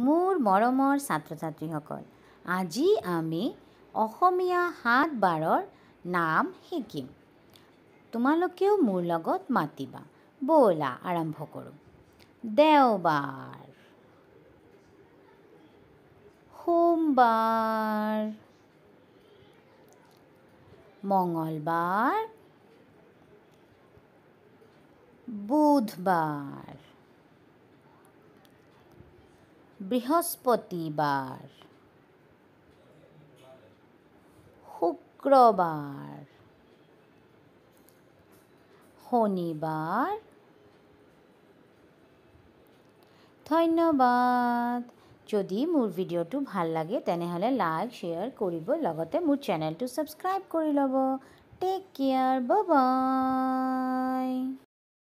মোৰ মৰমৰ ছাত্ৰ ছাত্ৰীসকল আজি আমি অসমীয়া সাত বাৰৰ নাম শিকিম তোমালোকেও মোৰ লগত মাতিবা ব'লা আৰম্ভ কৰোঁ দেওবাৰ সোমবাৰ মঙলবাৰ বুধবাৰ বৃহস্পতিবাৰ শুক্ৰবাৰ শনিবাৰ ধন্যবাদ যদি মোৰ ভিডিঅ'টো ভাল লাগে তেনেহ'লে লাইক শ্বেয়াৰ কৰিব লগতে মোৰ চেনেলটো ছাবস্ক্ৰাইব কৰি ল'ব টেক কেয়াৰ ব বাই